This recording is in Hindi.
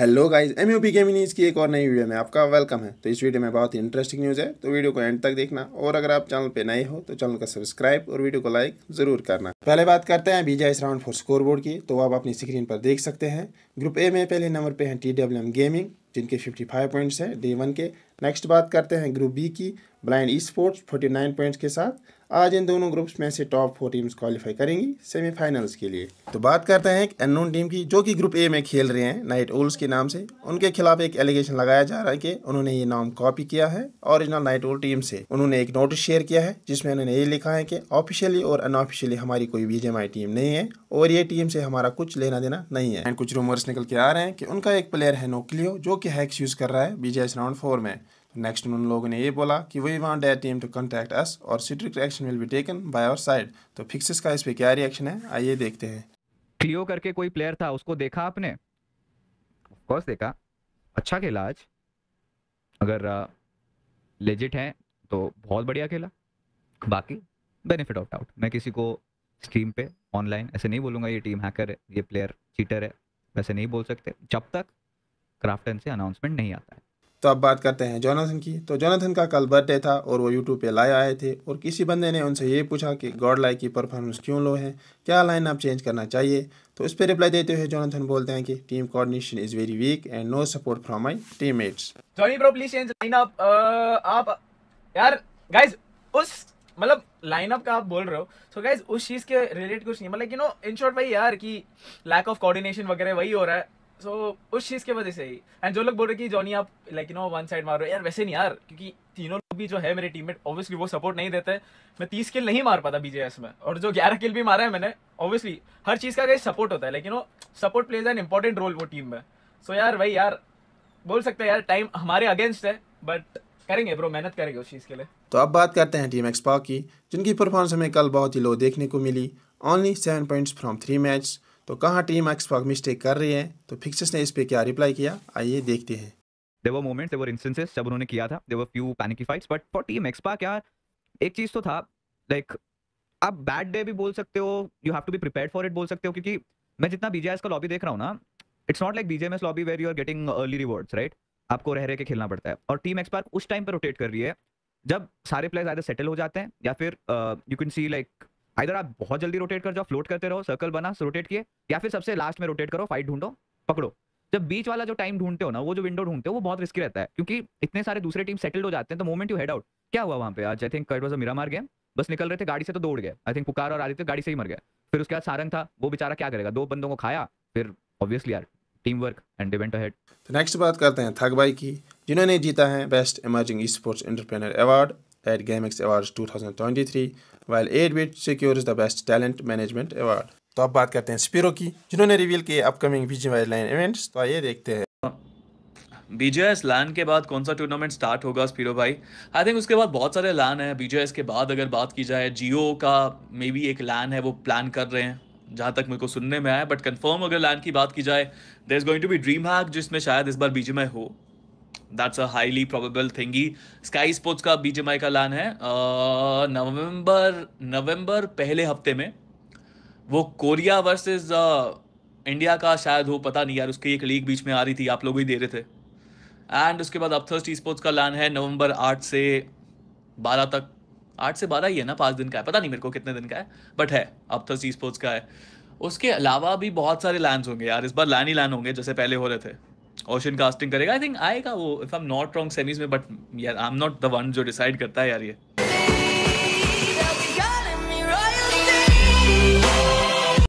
Hello guys M U P gaming news की एक और नई वीडियो में आपका वेलकम है तो इस वीडियो में बहुत ही इंटरेस्टिंग न्यूज़ है तो वीडियो को एंड तक देखना और अगर आप चैनल पे नए हो तो चैनल का सब्सक्राइब और वीडियो को लाइक जरूर करना पहले बात करते हैं BGIS round four scoreboard की तो आप अपनी स्क्रीन पर देख सकते हैं ग्रुप ए में पहले नंबर पर हैं टी गेमिंग जिनके फिफ्टी पॉइंट्स हैं डे वन के नेक्स्ट बात करते हैं ग्रुप बी की ब्लाइंड ई स्पोर्ट्स पॉइंट्स के साथ आज इन दोनों ग्रुप्स में से टॉप फोर टीम्स क्वालिफाई करेंगी सेमीफाइनल्स के लिए तो बात करते हैं एक अननोन टीम की जो कि ग्रुप ए में खेल रहे हैं नाइट ओल्स के नाम से उनके खिलाफ एक एलिगेशन लगाया जा रहा है कि उन्होंने ये नाम कॉपी किया है ओरिजिनल नाइट ओल टीम से उन्होंने एक नोटिस शेयर किया है जिसमें उन्होंने ये लिखा है कि ऑफिशियली और अनऑफिशियली हमारी कोई बीजेएमआई टीम नहीं है और ये टीम से हमारा कुछ लेना देना नहीं है एंड कुछ रूमर्स निकल के आ रहे हैं कि उनका एक प्लेयर है नोक्लियो जो कि हैक्स यूज कर रहा है बीजेएस राउंड फोर में नेक्स्ट उन लोगों ने ये बोला कि we want their team to contact us और strict reaction will be taken by our side तो फिक्सेस का इस पे क्या रिएक्शन है आइए देखते हैं क्लियो करके कोई प्लेयर था उसको देखा आपने कोर्स देखा अच्छा खेला आज अगर लेजिट है तो बहुत बढ़िया खेला बाकी बेनिफिट ऑफ डाउट मैं किसी को स्ट्रीम पे ऑनलाइन ऐसे नहीं बोलूंगा ये टीम हैकर है ये प्लेयर चीटर है वैसे नहीं बोल सकते जब तक क्राफ्टन से अनाउंसमेंट नहीं आता है तो अब बात करते हैं जोनाथन की तो जोनाथन का कल बर्थडे था और वो यूट्यूब पे लाए आए थे और किसी बंदे ने उनसे ये पूछा कि गॉड लाइक की परफॉर्मेंस क्यों लो है क्या लाइन आप चेंज करना चाहिए तो उस पर रिप्लाई देते हुए जोनाथन बोलते हैं कि team coordination is very weak and no support from my teammates उस मतलब लाइनअप का आप बोल रहे हो सो so गाइज उस चीज़ के रिलेटेड कुछ नहीं मतलब यू नो इन शॉर्ट भाई यार कि लैक ऑफ कोऑर्डिनेशन वगैरह वही हो रहा है सो so, उस चीज़ के वजह से ही एंड जो लोग बोल रहे कि जॉनी आप like you know one side मारो यार वैसे नहीं यार क्योंकि तीनों लोग भी जो है मेरे टीममेट ऑब्वियसली वो सपोर्ट नहीं देते मैं तीस किल नहीं मार पाता बीजेएस में और जो ग्यारह किल भी मारा है मैंने ऑब्वियसली हर चीज़ का सपोर्ट होता है लेकिन वो support plays an important role वो टीम में सो so, यार भाई यार बोल सकते हैं यार टाइम हमारे अगेंस्ट है बट करेंगे ब्रो मेहनत करेंगे उस चीज़ के लिए तो अब बात करते हैं टीम एक्सपा की जिनकी परफॉर्मेंस हमें कल बहुत ही लो देखने को मिली only seven points from three match तो कहाँ टीम एक्स पर मिस्टेक कर रही है तो फिक्सेस ने इस पे क्या रिप्लाई किया आइए देखते हैं there were moments there instances जब उन्होंने किया था there few panic fights but for team एक्सपाक यार एक चीज तो था लाइक आप बैड डे भी बोल सकते हो you have to be prepare for it बोल सकते हो क्योंकि मैं जितना बीजेएस का लॉबी देख रहा हूँ ना it's not like BJMS lobby where you are getting early rewards right आपको रह रहे के खेलना पड़ता है और टीम एक्सपार्क उस टाइम पर रोटेट कर रही है जब सारे प्लेयर्स आधे सेटल हो जाते हैं या फिर यू कैन सी लाइक इधर आप बहुत जल्दी रोटेट कर जाओ फ्लोट करते रहो सर्कल बना रोटेट किए या फिर सबसे लास्ट में रोटेट करो फाइट ढूंढो पकड़ो जब बीच वाला जो टाइम ढूंढते हो ना वो जो विंडो ढूंढते हो वो बहुत रिस्की रहता है क्योंकि इतने सारे दूसरे टीम सेटल्ड हो जाते हैं तो मोमेंट यू हेड आउट क्या हुआ वहाँ पे आज आई थिंक वॉज मीरा मार गेम बस निकल रहे थे गाड़ी से तो दौड़ गए आई थिंक पुकार और आदित्य गाड़ी से ही मर गया फिर उसके बाद सारंग था वो बेचारा क्या करेगा दो बंदों को खाया फिर ऑब्वियसली यार team work and event ahead next बात करते हैं थक भाई की जिन्होंने जीता है best emerging sports entrepreneur award at GameX Awards 2023, while 8-bit secures the Best Talent Management Award. तो अब बात करते हैं स्पीरो की जिन्होंने रिवील किए अपकमिंग बीजीवाई लाइन इवेंट्स तो आइए देखते हैं बीजेएस लैन के बाद कौन सा टूर्नामेंट स्टार्ट होगा स्पीरो भाई आई थिंक उसके बाद बहुत सारे लैन है बीजेएस के बाद अगर बात की जाए जियो का मे बी एक लैन है वो प्लान कर रहे हैं जहाँ तक मेरे को सुनने में आया बट कंफर्म अगर लैन की बात की जाए there is going to be DreamHack जिसमें शायद इस बार बीजेमआई हो that's a highly probable thing Sky sports का बीजेमआई का लान है नवंबर नवंबर पहले हफ्ते में वो कोरिया वर्सेस इंडिया का शायद हो पता नहीं यार उसकी एक लीग बीच में आ रही थी आप लोग भी दे रहे थे एंड उसके बाद अपथर्स टी स्पोर्ट्स का लान है नवंबर आठ से बारह तक आठ से बारह ही है ना पाँच दिन का है पता नहीं मेरे को कितने दिन का है बट है अपथर्स टी स्पोर्ट्स का है उसके अलावा भी बहुत सारे लैंड होंगे यार इस बार लैन ही लैन होंगे जैसे पहले हो रहे थे ओशन कास्टिंग करेगा आई थिंक आएगा वो if I am not wrong semis में but I am not the one जो डिसाइड करता है यार ये